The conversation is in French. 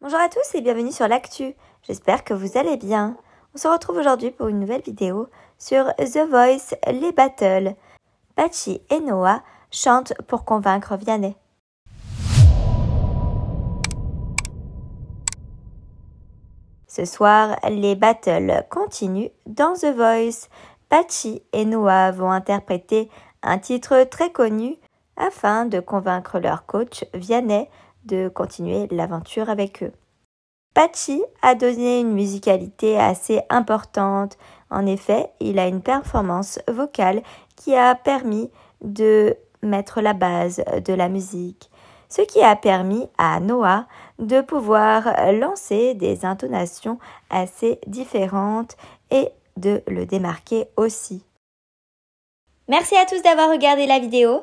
Bonjour à tous et bienvenue sur l'actu. J'espère que vous allez bien. On se retrouve aujourd'hui pour une nouvelle vidéo sur The Voice, les battles. Pachi et Noah chantent pour convaincre Vianney. Ce soir, les battles continuent dans The Voice. Pachi et Noah vont interpréter un titre très connu afin de convaincre leur coach Vianney de continuer l'aventure avec eux. Pachi a donné une musicalité assez importante. En effet, il a une performance vocale qui a permis de mettre la base de la musique, ce qui a permis à Noah de pouvoir lancer des intonations assez différentes et de le démarquer aussi. Merci à tous d'avoir regardé la vidéo.